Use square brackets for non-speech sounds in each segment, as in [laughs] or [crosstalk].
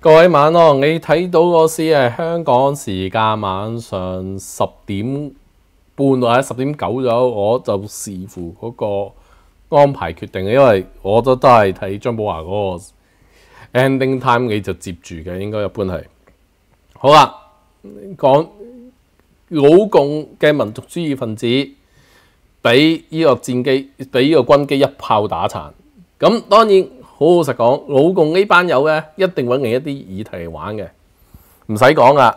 各位晚安，你睇到个是系香港时间晚上十点半或者十点九咗，我就视乎嗰个安排决定因为我都都系睇张宝华嗰个 ending time，你就接住嘅，应该一般系好啦，讲。老共嘅民族主義分子，俾呢個戰機，俾呢個軍機一炮打殘。咁當然好好實講，老共呢班友咧，一定揾嚟一啲議題嚟玩嘅，唔使講啦。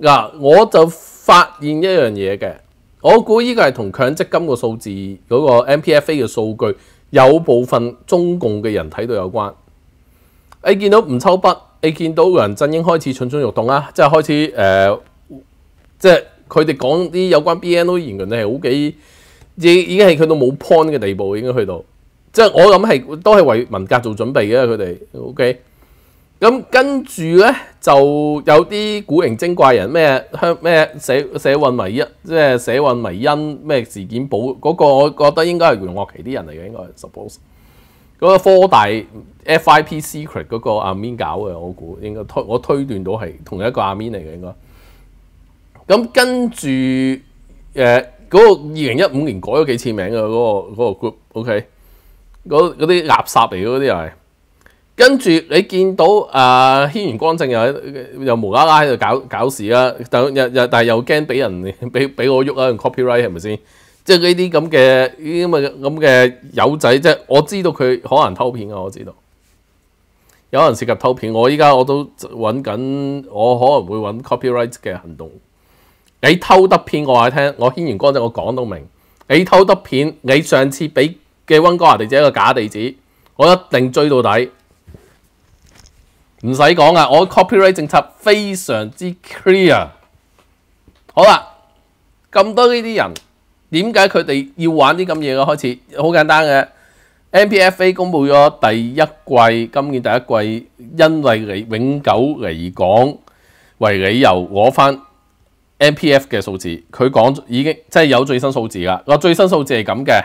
嗱，我就發現一樣嘢嘅，我估呢個係同強積金個數字嗰個 MPFA 嘅數據有部分中共嘅人睇到有關。你見到吳秋北，你見到梁振英開始蠢蠢欲動啦，即係開始誒。即係佢哋講啲有關 BNO 言論，你係好幾已已經係去到冇 point 嘅地步，應該去到。即係我諗係都係為文革做準備嘅佢哋。OK，咁跟住咧就有啲古靈精怪人，咩香咩社社運迷因，即係社運迷因咩事件保嗰個，我覺得應該係黃岳奇啲人嚟嘅，應該。Suppose 嗰個科大 FIP secret 嗰個阿 m i n 搞嘅，我估應該推我推斷到係同一個阿 m i n 嚟嘅應該。咁跟住誒嗰個二零一五年改咗幾次名嘅嗰個嗰個 group，OK，嗰嗰啲垃圾嚟嘅嗰啲係，跟住你見到啊軒元光正又又無啦啦喺度搞搞事啦，但又又但係又驚俾人 [laughs] 俾俾我喐啊，copyright 係咪先？即係呢啲咁嘅呢啲咁嘅友仔，即係我知道佢可能偷片啊，我知道，有人涉及偷片，我依家我都揾緊，我可能會揾 copyright 嘅行動。你偷得片我话你听，我轩完哥仔我讲都明。你偷得片，你上次俾嘅温哥华地址一个假地址，我一定追到底，唔使讲啊！我 copyright 政策非常之 clear。好啦，咁多呢啲人，点解佢哋要玩啲咁嘢嘅？开始好简单嘅，NPFA 公布咗第一季，今年第一季，因为你永久嚟講为理由攞翻。NPF 嘅数字，佢讲已经即系有最新数字啦。我最新数字系咁嘅，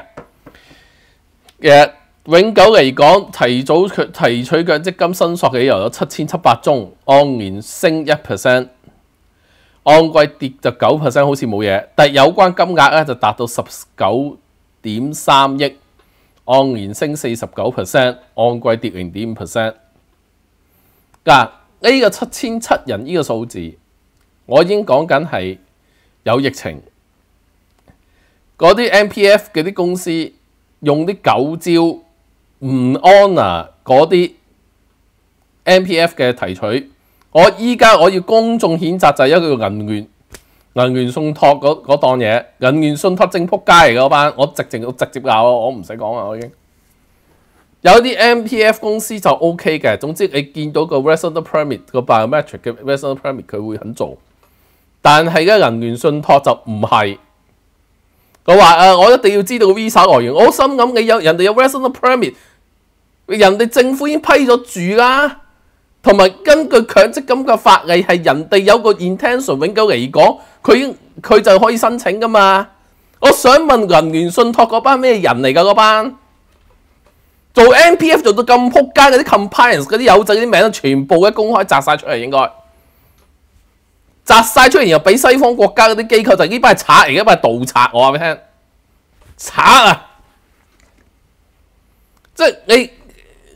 其实永久嚟讲，提早提取嘅积金申索嘅有七千七百宗，按年升一 percent，按季跌就九 percent，好似冇嘢。但系有关金额咧就达到十九点三亿，按年升四十九 percent，按季跌零点五 percent。嗱，A 嘅七千七人呢个数字。我已經講緊係有疫情，嗰啲 M P F 嘅啲公司用啲九招唔安啊！嗰啲 M P F 嘅提取，我依家我要公眾譴責就一個銀聯銀聯信託嗰嗰檔嘢，銀聯信託正撲街嚟嗰班，我直情我直接鬧我，唔使講啦，我已經有啲 M P F 公司就 O K 嘅，總之你見到個 resident permit 個 biometric 嘅 resident permit 佢會肯做。但系咧人銀聯信託就唔係，佢話誒，我一定要知道 visa 來源。我心諗你有人哋有 resident permit，人哋政府已經批咗住啦，同埋根據強積金嘅法例係人哋有個 intention 永久嚟講，佢佢就可以申請噶嘛。我想問銀聯信託嗰班咩人嚟㗎？嗰班做 M P F 做到咁撲街嗰啲 c o m p l i a n c e 嗰啲友仔啲名全部一公開摘曬出嚟應該。扎晒出嚟，然後俾西方國家嗰啲機構就呢班係贼嚟嘅，班係盜賊，我話俾你聽，贼啊！即係你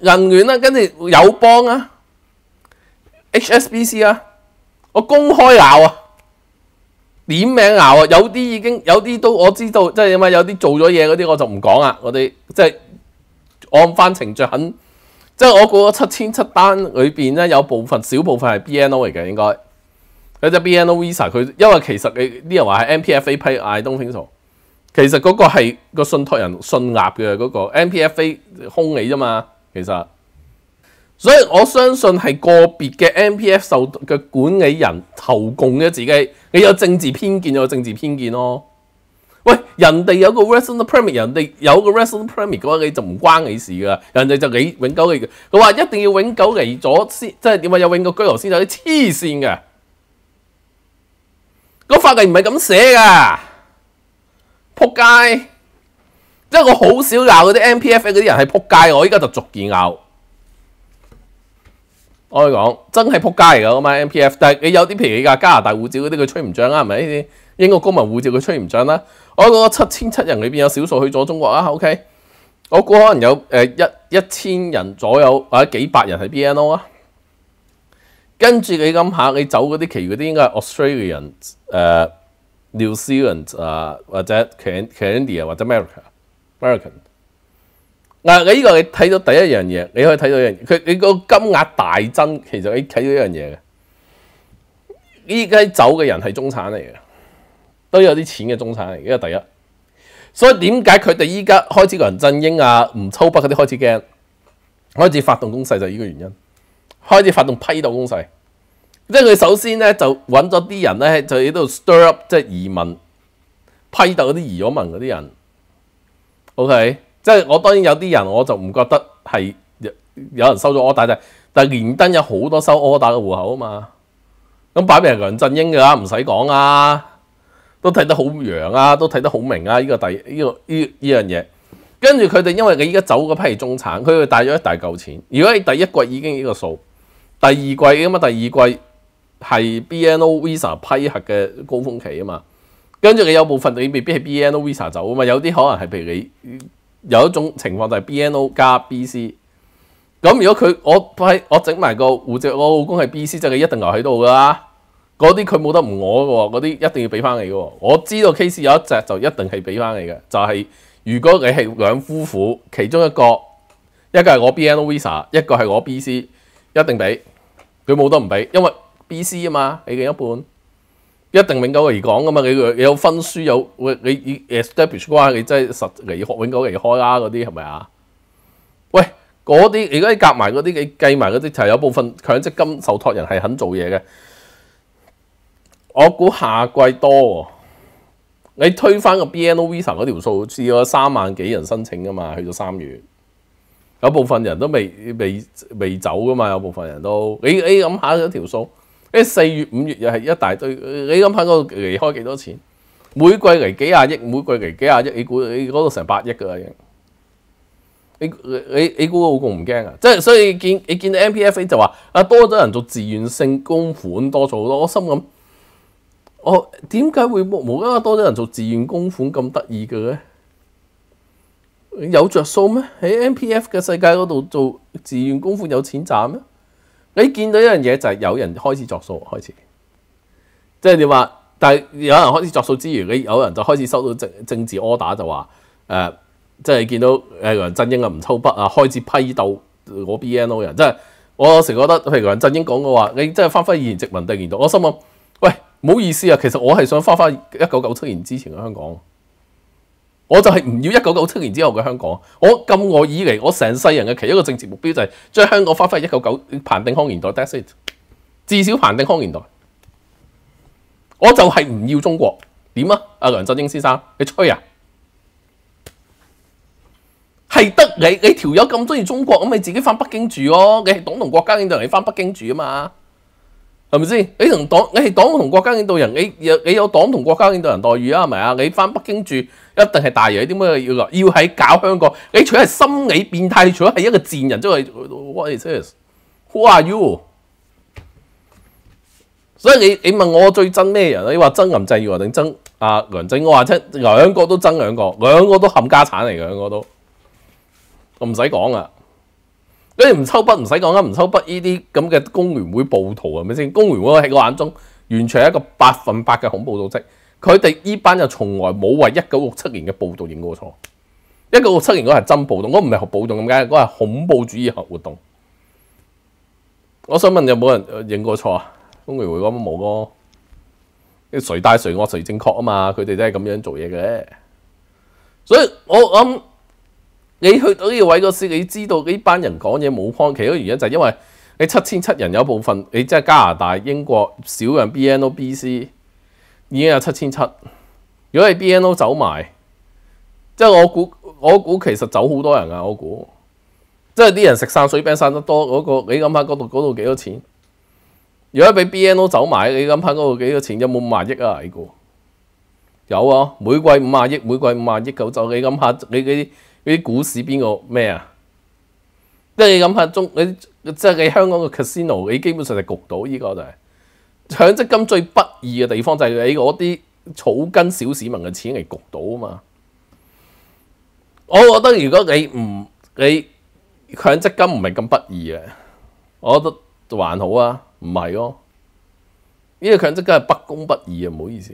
人聯啦，跟住友邦啊，HSBC 啊，我公開闹啊，點名闹啊！有啲已經有啲都我知道，即係因啊？有啲做咗嘢嗰啲我就唔講啊！我哋即係按翻程序肯，即係我估七千七單裏边咧，有部分小部分係 BNO 嚟嘅，應該。有隻 BNO Visa 佢，因為其實你啲人話係 MPF A 批，n k so。其實嗰個係個信託人信納嘅嗰個 MPF A 空你啫嘛。其實，所以我相信係個別嘅 MPF 受嘅管理人投共嘅自己，你有政治偏見就政治偏見咯。喂，人哋有個 r e s o n a l e permit，人哋有個 r e s o n a l e permit 嘅話，你就唔關你事噶。人哋就你永久嚟，佢話一定要永久嚟咗先，即係點啊？有永久居留先，有啲黐線嘅。個法例唔係咁寫噶，撲街！即係我好少鬧嗰啲 MPF 嗰啲人係撲街，我依家就逐件鬧。我講真係撲街嚟噶，嘛 MPF，但係你有啲皮噶加拿大護照嗰啲，佢吹唔漲啦，係咪？英國公民護照佢吹唔漲啦。我嗰七千七人裏邊有少數去咗中國啊 o k 我估可能有誒一一千人左右或者幾百人係 BNO 啊。跟住你咁下，你走嗰啲，其嗰啲應該係 Australian、誒 New Zealand 啊，或者 Can Canada 或者 America American。嗱，你呢個你睇到第一樣嘢，你可以睇到一樣，佢你個金額大增，其實你睇到一樣嘢嘅。依家走嘅人係中產嚟嘅，都有啲錢嘅中產嚟嘅，第一。所以點解佢哋依家開始個人振英啊、吳秋北嗰啲開始驚，開始發動攻勢就呢個原因。開始發動批斗攻勢，即係佢首先咧就揾咗啲人咧，就喺度 stir up，即係移民批斗嗰啲移咗民嗰啲人。OK，即係我當然有啲人我就唔覺得係有人收咗 d 大 r 但係連登有好多收 e 大嘅户口啊嘛。咁擺明係梁振英㗎啦，唔使講啊，都睇得好陽啊，都睇得好明啊。呢個第依個呢樣嘢，跟住佢哋因為佢依家走嗰批中產，佢哋帶咗一大嚿錢。如果你第一季已經呢個數。第二季啊嘛，第二季係 BNO Visa 批核嘅高峰期啊嘛，跟住你有部分你未必係 BNO Visa 走啊嘛，有啲可能係譬如你有一種情況就係 BNO 加 BC，咁如果佢我批我整埋個護照，我老公係 BC，就係一定留喺度噶啦，嗰啲佢冇得唔我嘅，嗰啲一定要俾翻你嘅。我知道 case 有一隻就一定係俾翻你嘅，就係如果你係兩夫婦，其中一個一個係我 BNO Visa，一個係我 BC，一定俾。佢冇得唔俾，因為 B、C 啊嘛，你嘅一半一定永久嚟講噶嘛，你有分書有，你 establish 啩，你真係實嚟學永久嚟開啦嗰啲係咪啊？喂，嗰啲而家夾埋嗰啲，你計埋嗰啲，就係有部分強積金受託人係肯做嘢嘅。我估夏季多，你推翻個 BNO Visa 嗰條數，試咗三萬幾人申請噶嘛，去到三月。有部分人都未未未走噶嘛，有部分人都你你谂下嗰條數，誒四月五月又係一大堆，你諗下嗰個嚟開幾多錢？每季嚟幾廿億，每季嚟幾廿億，你估你嗰度成百億㗎啦已經。你你你估個好共唔驚啊？即係所以見你見到 MPF A 就話啊多咗人做自愿性公款多咗好多，我心咁，我點解會無啦多咗人做自愿公款咁得意嘅咧？有着數咩？喺 M P F 嘅世界嗰度做自願功夫有錢賺咩？你見到一樣嘢就係有人開始作數，開始。即係你話？但係有人開始作數之餘，你有人就開始收到政政治 order 就話，诶，即係見到诶梁振英啊、唔抽笔啊開始批鬥我 B N O 人，即係我有時覺得，譬如梁振英講嘅話，你真係翻翻以前殖民地見到，我心諗，喂，唔好意思啊，其實我係想翻翻一九九七年之前嘅香港。我就系唔要一九九七年之后嘅香港，我咁我以嚟，我成世人嘅其中一个政治目标就系将香港发挥一九九彭定康年代，that’s it，至少彭定康年代，我就系唔要中国，点啊？阿梁振英先生，你吹啊？系得你你条友咁中意中国，咁咪自己翻北京住咯？你黨同国家领导人，你翻北京住啊嘛？系咪先？你同党，你系党同国家领导人，你有你有党同国家领导人待遇啊？系咪啊？你翻北京住一定系大爷，点解要要喺搞香港？你除咗系心理变态，除咗系一个贱人之外，what is this? Who are you? 所以你你问我最憎咩人？你话憎林郑月娥定憎阿梁振我话啫，两个都憎，两个两个都冚家产嚟嘅，两个都我唔使讲啦。你唔抽筆唔使講啦，唔抽筆呢啲咁嘅工聯會暴徒係咪先？工聯會喺我眼中完全係一個百分百嘅恐怖組織。佢哋呢班又從來冇為一九六七年嘅暴動認過錯。一九六七年嗰係真暴動，我唔係暴動咁解，嗰係恐怖主義活動。我想問有冇人認過錯啊？工聯會我冇咯。誰大誰我誰正確啊嘛？佢哋都係咁樣做嘢嘅。所以我谂你去到呢個位嗰時，你知道呢班人講嘢冇効。其中原因就因為你七千七人有部分你即係加拿大、英國少人。B N O B C 已經有七千七。如果係 B N O 走埋，即係我估我估其實走好多人啊。我估即係啲人食散水餅散得多嗰個，你諗下嗰度嗰度幾多錢？如果俾 B N O 走埋，你諗下嗰度幾多錢？有冇五萬億啊？估有啊，每季五萬億，每季五萬億。就走，你諗下你啲。啲股市邊個咩啊？即係你諗下，中你即係你香港個 casino，你基本上就焗到依個就係強積金最不易嘅地方，就係你嗰啲草根小市民嘅錢嚟焗到啊嘛！我覺得如果你唔你強積金唔係咁不易嘅，我覺得還好啊，唔係咯？呢個強積金係不公不義啊，唔好意思。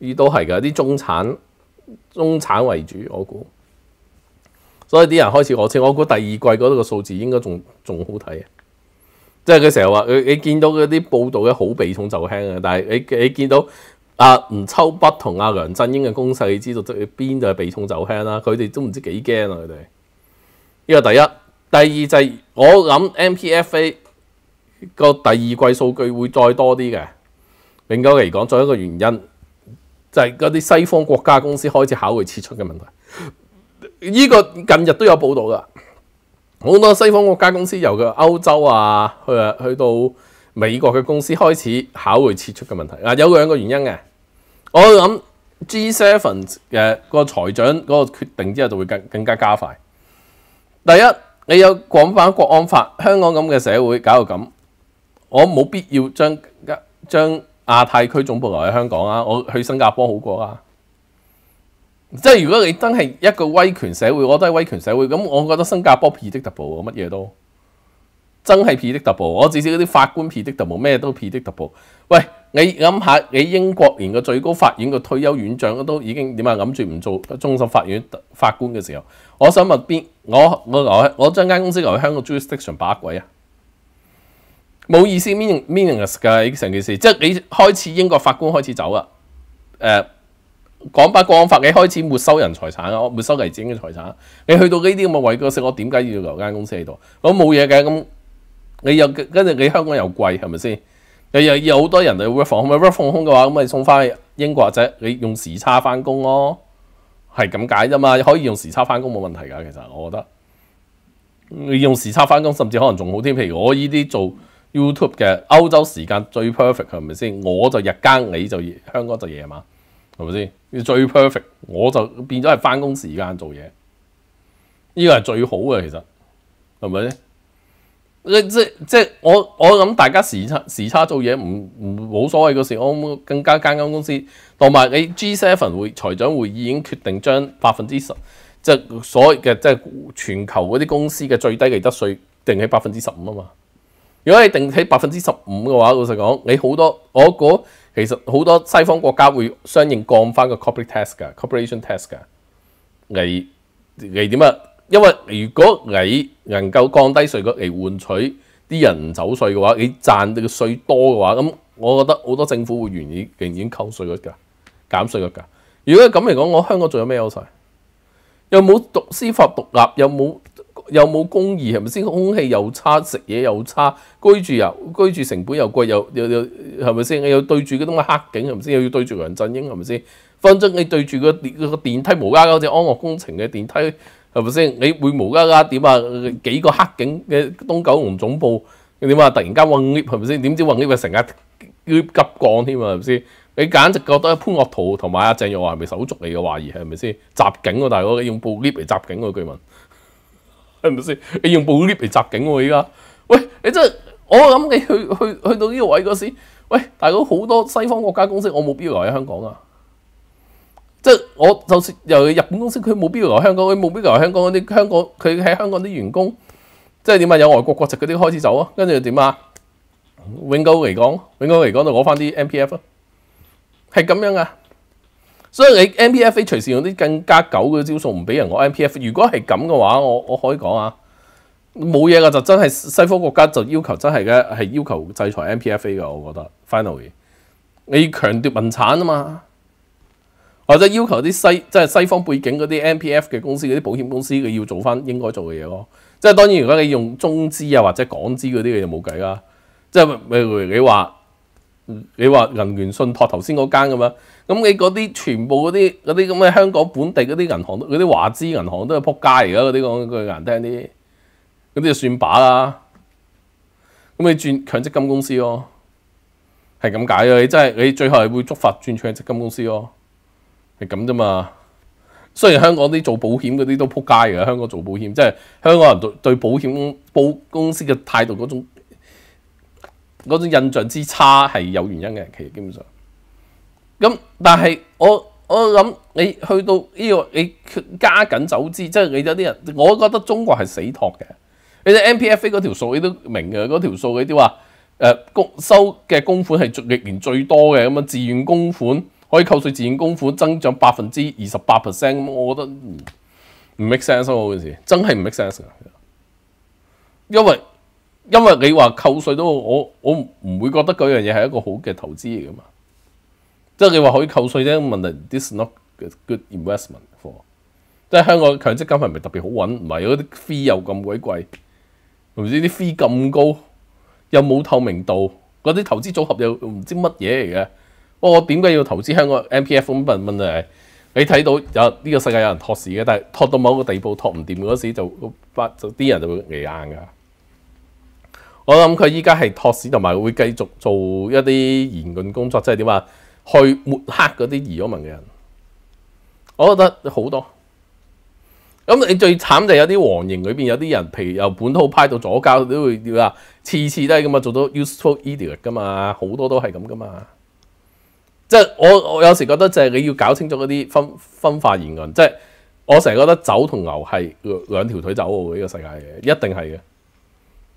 依都係㗎，啲中產中產為主，我估。所以啲人開始我稱我估第二季嗰度個數字應該仲仲好睇啊！即係佢成日話佢你見到嗰啲報道嘅好避重就輕啊，但係你你見到阿吳秋北同阿梁振英嘅攻勢，你知道邊就係避重就輕啦？佢哋都唔知幾驚啊！佢哋呢個第一、第二就係我諗 M P F A 個第二季數據會再多啲嘅。永久嚟講，再一個原因。就系嗰啲西方国家公司开始考虑撤出嘅问题，依个近日都有报道噶，好多西方国家公司由个欧洲啊，去去到美国嘅公司开始考虑撤出嘅问题。嗱，有两个原因嘅，我谂 G Seven 嘅个财长嗰个决定之后就会更更加加快。第一，你有广泛国安法，香港咁嘅社会搞到咁，我冇必要将将。亞太區總部留喺香港啊，我去新加坡好過啊！即係如果你真係一個威權社會，我都係威權社會，咁我覺得新加坡屁的 l e 乜嘢都真係屁的 l e 我至少嗰啲法官屁的 l e 咩都屁的 l e 喂，你諗下，你英國連個最高法院個退休院長都已經點啊？諗住唔做中審法院法官嘅時候，我想問邊我我留我我間公司留喺香港 jurisdiction 把鬼啊！冇意思 m e a n i n e s 嘅成件事，即系你開始英國法官開始走啊！誒，廣百個法，你開始沒收人財產啊，沒收黎子英嘅財產。你去到呢啲咁嘅位置，我點解要留間公司喺度？我冇嘢嘅咁，你又跟住你香港又貴，係咪先？你又又好多人嚟 work 放 work 放空嘅話，咁你送翻去英國者你用時差翻工咯，係咁解啫嘛？可以用時差翻工冇問題㗎，其實我覺得，你用時差翻工甚至可能仲好啲。譬如我呢啲做。YouTube 嘅歐洲時間最 perfect 係咪先？我就日間，你就香港就夜晚，係咪先？最 perfect，我就變咗係翻工時間做嘢，呢個係最好嘅其實，係咪咧？即即即我我諗大家時差時差做嘢唔唔冇所謂嗰事，我更加間間公司，同埋你 G Seven 會財長會議已經決定將百分之十即所謂嘅即全球嗰啲公司嘅最低嘅利得税定喺百分之十五啊嘛。如果你定喺百分之十五嘅話，老實講，你好多我個其實好多西方國家會相應降翻個 corporate tax 噶，corporation tax 嘅。你你點啊？因為如果你能夠降低税率嚟換取啲人唔走税嘅話，你賺到嘅税多嘅話，咁我覺得好多政府會願意願然扣税率噶、減税率噶。如果咁嚟講，我香港仲有咩優勢？有冇讀司法獨立？有冇？又冇公義係咪先？空氣又差，食嘢又差，居住又居住成本又貴又又又係咪先？你又對住嗰種嘅黑警係咪先？又要對住梁振英係咪先？分分你對住個個電梯無家嗰只安樂工程嘅電梯係咪先？你會無家家點啊？幾個黑警嘅東九龍總部點啊？突然間揾 t 係咪先？點知揾 t 成日跌急降添啊？係咪先？你簡直覺得潘盤圖，同埋阿鄭玉華係咪手足嚟嘅懷疑係咪先？襲警喎大佬，用 lift 嚟襲警喎居民。系咪先？你用暴力嚟袭警喎？依家喂，你真系我谂你去去去到呢个位嗰时，喂大佬好多西方国家公司，我冇必要留喺香港啊。即系我就算，由日本公司，佢冇必要留香港，佢冇必要留香港嗰啲香港，佢喺香港啲员工，即系点啊？有外国国籍嗰啲开始走啊，跟住点啊？永久嚟讲，永久嚟讲就攞翻啲 M P F 啊，系咁样啊。所以你 M P F A 隨時用啲更加狗嘅招數唔俾人我 M P F，如果係咁嘅話，我我可以講啊，冇嘢噶，就真係西方國家就要求真係嘅係要求制裁 M P F A 嘅，我覺得 finally，你強奪民產啊嘛，或者要求啲西即係西方背景嗰啲 M P F 嘅公司嗰啲保險公司佢要做翻應該做嘅嘢咯，即係當然如果你用中資啊或者港資嗰啲，你就冇計啦，即係你話。你話銀聯信託頭先嗰間咁樣，咁你嗰啲全部嗰啲嗰啲咁嘅香港本地嗰啲銀行嗰啲華資銀行都係撲街而家嗰啲講句難聽啲，嗰啲算把啦。咁你轉強積金公司咯，係咁解嘅。你真係你最後係會觸發轉強積金公司咯，係咁啫嘛。雖然香港啲做保險嗰啲都撲街㗎，香港做保險即係香港人對對保險保公司嘅態度嗰種。嗰種印象之差係有原因嘅，其實基本上。咁但係我我諗你去到呢個你加緊走資，即係你有啲人，我覺得中國係死托嘅。你哋 MPF 嗰條數你都明嘅，嗰條數你啲話，誒收嘅公款係歷年最多嘅，咁啊，自愿公款可以扣税，自愿公款增長百分之二十八 percent，咁我覺得唔 make sense 嗰件事，真係唔 make sense 噶，因為。因為你話扣税都我我唔會覺得嗰樣嘢係一個好嘅投資嚟噶嘛，即係你話可以扣税啫。問題 this not good investment for，即係香港強積金係咪特別好揾？唔係嗰啲 fee 又咁鬼貴，唔知啲 fee 咁高，又冇透明度，嗰啲投資組合又唔知乜嘢嚟嘅。我點解要投資香港 M P F 咁笨問題你睇到有呢個世界有人托市嘅，但係托到某個地步托唔掂嗰時就就啲人就會嚟硬㗎。我谂佢依家系托市，同埋会继续做一啲言峻工作，即系点啊？去抹黑嗰啲移民嘅人，我觉得好多。咁你最惨就系有啲黄营里边有啲人，譬如由本土派到左教，都会點啊，次次都系咁啊，做到 useful idiot 噶嘛，好多都系咁噶嘛。即系我我有时觉得就系你要搞清楚嗰啲分分化言论。即系我成日觉得走同牛系两条腿走喎，呢个世界嘅，一定系嘅。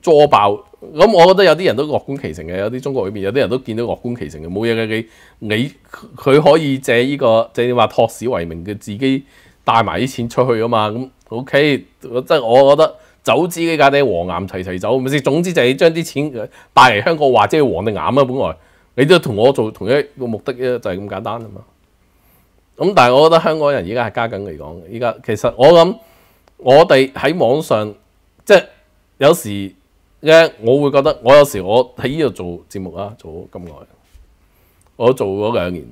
作爆咁，我覺得有啲人都樂觀其成嘅，有啲中國裏面有啲人都見到樂觀其成嘅，冇嘢嘅你你佢可以借呢個借你話托市為名嘅自己帶埋啲錢出去啊嘛，咁 OK，即係我覺得走自己架車黃岩齊齊走咪先，總之就係將啲錢帶嚟香港，或者黃定岩啊本來你都同我做同一個目的啫，就係咁簡單啊嘛。咁但係我覺得香港人而家係加緊嚟講，依家其實我諗我哋喺網上即係有時。嘅，我会觉得我有时我喺呢度做节目啊，做咁耐，我做咗两年，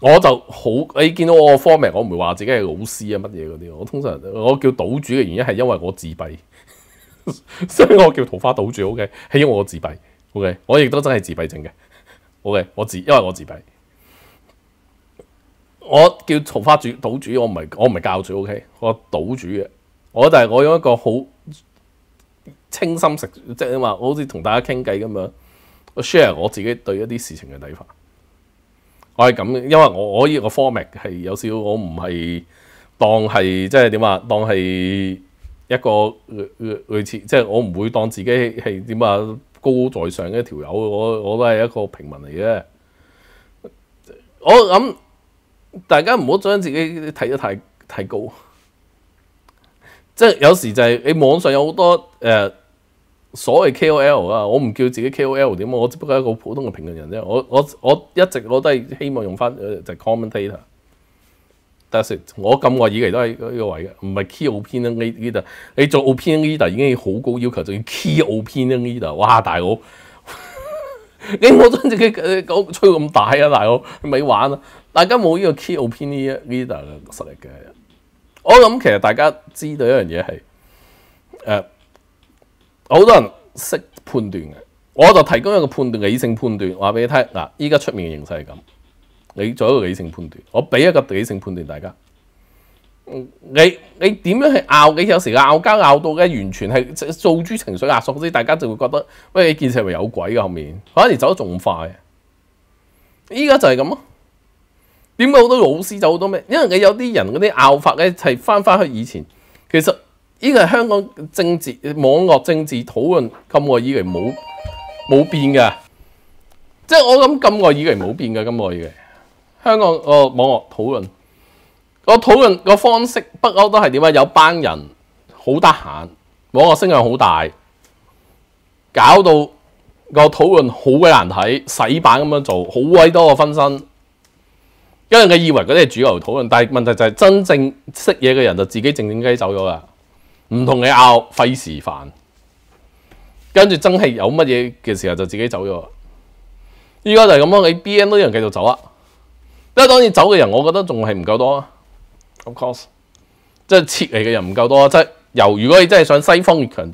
我就好你见到我个 form t 我唔会话自己系老师啊，乜嘢嗰啲。我通常我叫賭主嘅原因系因为我自闭，[laughs] 所以我叫桃花賭主。O K 系因为我自闭。O K 我亦都真系自闭症嘅。O K 我自因为我自闭，我叫桃花主赌主。我唔系我唔系教主。O K 我賭主嘅，我就系我用一个好。清心食，即系點我好似同大家傾偈咁樣，share 我自己對一啲事情嘅睇法。我係咁，因為我我依個 format 係有少我唔係當係即系點啊？當係一個類似，即係我唔會當自己係點啊？高高在上嘅一條友，我我都係一個平民嚟嘅。我諗大家唔好將自己睇得太太高，即係有時就係你網上有好多誒。所謂 KOL 啊，我唔叫自己 KOL 點啊，我只不過一個普通嘅評論人啫。我我我一直我都係希望用翻誒就 commentator。但 h 我咁我以嚟都係呢位嘅，唔係 key opinion leader。你做 opinion leader 已經好高要求，仲要 key opinion leader。哇，大佬，[laughs] 你我真自己講吹咁大啊，大佬咪玩啊？大家冇呢個 key opinion leader 嘅實力嘅。我諗其實大家知道一樣嘢係誒。好多人识判断嘅，我就提供一个判断，理性判断，话俾你听。嗱，依家出面嘅形势系咁，你做一个理性判断，我俾一个理性判断大家。你你点样去拗？你有时拗交拗到咧，完全系做豬情绪压缩，所以大家就会觉得，喂，件事系咪有鬼嘅后面？反而走得仲快。依家就系咁咯。点解好多老师走好多咩？因为你有啲人嗰啲拗法咧，系翻翻去以前，其实。呢個係香港政治網絡政治討論咁耐，以嚟冇冇變㗎。即係我諗咁耐，以嚟冇變㗎。咁耐嘅香港個網絡討論個討論個方式不嬲都係點啊？有班人好得閒，網絡聲量好大，搞到個討論好鬼難睇，洗版咁樣做，好鬼多個分身。因為佢以為嗰啲係主流討論，但係問題就係真正識嘢嘅人就自己靜靜雞走咗啦。唔同你拗，費時煩。跟住真係有乜嘢嘅時候就自己走咗。依家就係咁咯，你 B N 都有人繼續走啊。因為當然走嘅人，我覺得仲係唔夠多啊。Of course，即係撤離嘅人唔夠多啊。即係由，如果你真係想西方越強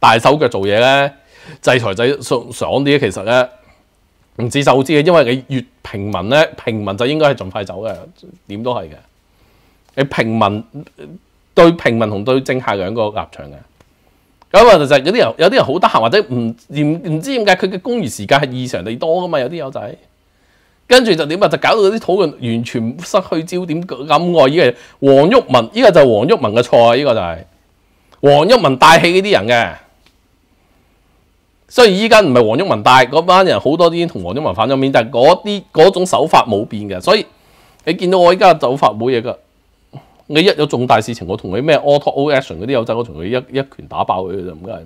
大手腳做嘢咧，制裁仔爽啲其實咧，唔止手知嘅，因為你越平民咧，平民就應該係盡快走嘅，點都係嘅。你平民。對平民同對政客兩個立場嘅咁就係嗰啲人有啲人好得閒或者唔唔唔知點解佢嘅公餘時間係異常地多噶嘛有啲友仔跟住就點啊就搞到啲討論完全失去焦點暗愛依個黃毓民依個就黃毓民嘅錯啊依個就係黃毓民帶起呢啲人嘅，所以依家唔係黃毓民帶嗰班人好多啲同黃毓民反咗面，但係嗰啲嗰種手法冇變嘅，所以你見到我依家走法冇嘢噶。你一有重大事情，我同你咩 auto action 嗰啲有仔，我同佢一一拳打爆佢就唔该。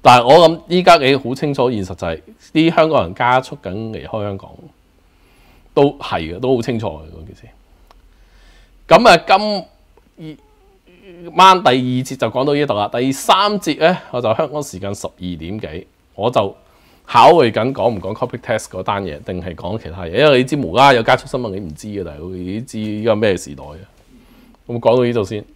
但系我諗依家你好清楚，現實就係啲香港人加速緊離開香港，都係嘅，都好清楚嘅嗰件事。咁啊，今晚第二節就講到呢度啦。第三節咧，我就香港時間十二點幾，我就考慮緊講唔講 copy test 嗰單嘢，定係講其他嘢。因為你知無啦，有加速新聞你唔知嘅，但係你知依家咩時代啊？我講到呢度先。